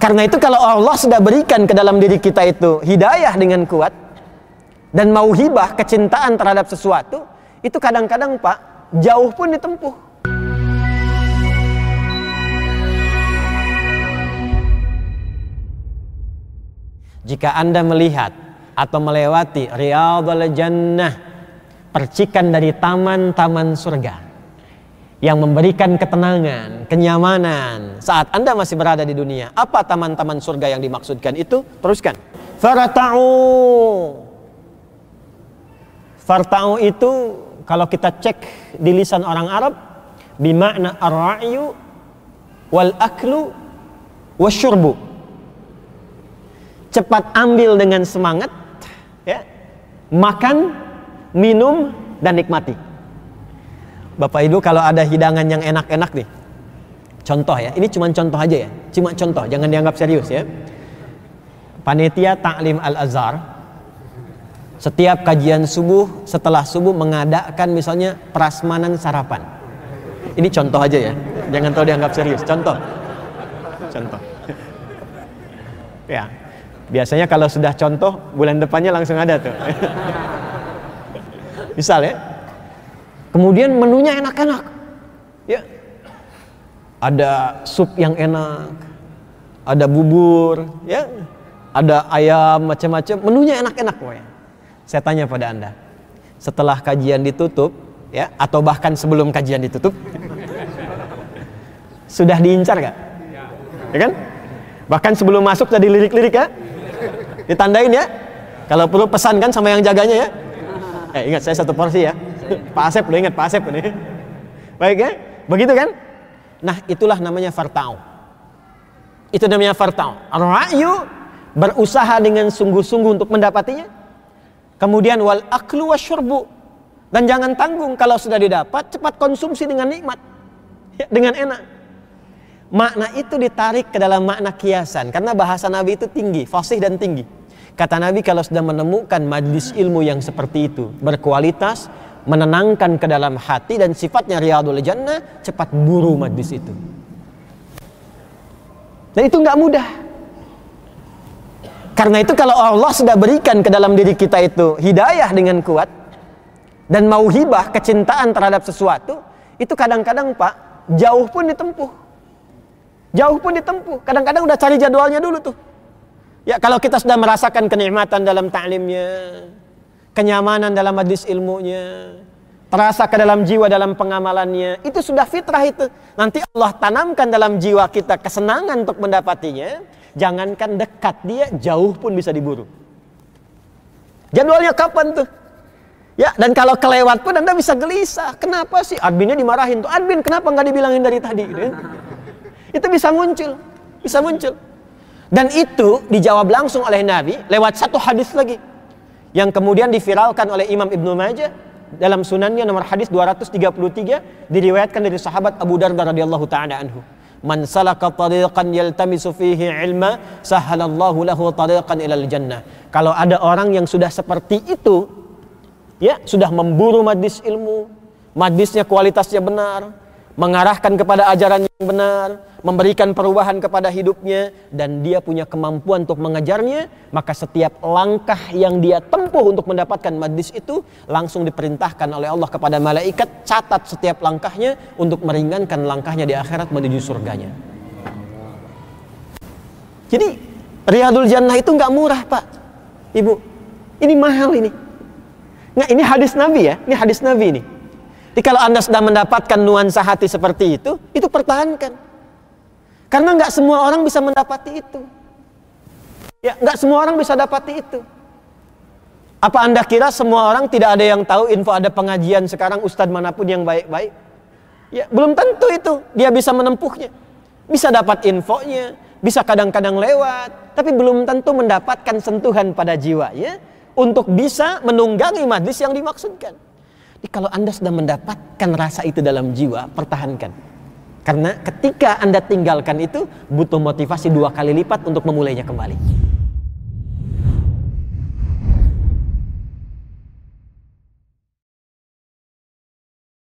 Karena itu kalau Allah sudah berikan ke dalam diri kita itu hidayah dengan kuat dan mau hibah kecintaan terhadap sesuatu, itu kadang-kadang Pak, jauh pun ditempuh. Jika Anda melihat atau melewati Riyadhul Jannah, percikan dari taman-taman surga, yang memberikan ketenangan, kenyamanan saat Anda masih berada di dunia. Apa taman-taman surga yang dimaksudkan itu? Teruskan. Fartau. Farta'u itu kalau kita cek di lisan orang Arab bimakna ar-ra'yu wal aklu wasyurbu. Cepat ambil dengan semangat ya. Makan, minum dan nikmati. Bapak Ibu kalau ada hidangan yang enak-enak nih. Contoh ya, ini cuma contoh aja ya. Cuma contoh, jangan dianggap serius ya. Panitia Taklim Al-Azhar setiap kajian subuh setelah subuh mengadakan misalnya prasmanan sarapan. Ini contoh aja ya. Jangan tahu dianggap serius. Contoh. Contoh. Ya. Biasanya kalau sudah contoh bulan depannya langsung ada tuh. Misal ya, Kemudian menunya enak-enak. Ya. Ada sup yang enak, ada bubur, ya. Ada ayam macam-macam, menunya enak-enak pokoknya. Saya tanya pada Anda, setelah kajian ditutup, ya, atau bahkan sebelum kajian ditutup, sudah diincar gak? Ya kan? Bahkan sebelum masuk tadi lirik-lirik ya. Ditandain ya. Kalau perlu pesan kan sama yang jaganya ya. Eh ingat saya satu porsi ya. Pak Asep lo ingat Pak Asep ini. Baik ya? Begitu kan? Nah, itulah namanya fartau. Itu namanya fartau. Ra'yu berusaha dengan sungguh-sungguh untuk mendapatinya. Kemudian wal aklu wasyurbu dan jangan tanggung kalau sudah didapat cepat konsumsi dengan nikmat. Ya, dengan enak. Makna itu ditarik ke dalam makna kiasan karena bahasa Nabi itu tinggi, fasih dan tinggi. Kata Nabi kalau sudah menemukan majlis ilmu yang seperti itu, berkualitas, menenangkan ke dalam hati dan sifatnya riyadul jannah cepat buru majlis itu dan itu nggak mudah karena itu kalau Allah sudah berikan ke dalam diri kita itu hidayah dengan kuat dan mau hibah kecintaan terhadap sesuatu itu kadang-kadang pak jauh pun ditempuh jauh pun ditempuh kadang-kadang udah cari jadwalnya dulu tuh ya kalau kita sudah merasakan kenikmatan dalam taklimnya kenyamanan dalam hadis ilmunya, terasa ke dalam jiwa dalam pengamalannya. Itu sudah fitrah itu. Nanti Allah tanamkan dalam jiwa kita kesenangan untuk mendapatinya. Jangankan dekat dia, jauh pun bisa diburu. Jadwalnya kapan tuh? Ya, dan kalau kelewat pun Anda bisa gelisah. Kenapa sih adminnya dimarahin tuh? Admin kenapa nggak dibilangin dari tadi? Gitu? Kan? Itu bisa muncul, bisa muncul. Dan itu dijawab langsung oleh Nabi lewat satu hadis lagi yang kemudian diviralkan oleh Imam Ibnu Majah dalam sunannya nomor hadis 233 diriwayatkan dari sahabat Abu Darda radhiyallahu taala anhu man salaka tariqan yaltamisu fihi ilma sahalallahu lahu tariqan ilal jannah kalau ada orang yang sudah seperti itu ya sudah memburu majlis ilmu majlisnya kualitasnya benar mengarahkan kepada ajaran yang benar, memberikan perubahan kepada hidupnya, dan dia punya kemampuan untuk mengejarnya, maka setiap langkah yang dia tempuh untuk mendapatkan madis itu langsung diperintahkan oleh Allah kepada malaikat, catat setiap langkahnya untuk meringankan langkahnya di akhirat menuju surganya. Jadi Riyadul Jannah itu nggak murah pak, ibu. Ini mahal ini. Nah ini hadis Nabi ya, ini hadis Nabi ini jadi kalau Anda sudah mendapatkan nuansa hati seperti itu, itu pertahankan. Karena nggak semua orang bisa mendapati itu. Ya, nggak semua orang bisa dapati itu. Apa Anda kira semua orang tidak ada yang tahu info ada pengajian sekarang ustadz manapun yang baik-baik? Ya, belum tentu itu dia bisa menempuhnya. Bisa dapat infonya, bisa kadang-kadang lewat, tapi belum tentu mendapatkan sentuhan pada jiwanya untuk bisa menunggangi majlis yang dimaksudkan. Jadi kalau Anda sudah mendapatkan rasa itu dalam jiwa, pertahankan. Karena ketika Anda tinggalkan itu, butuh motivasi dua kali lipat untuk memulainya kembali.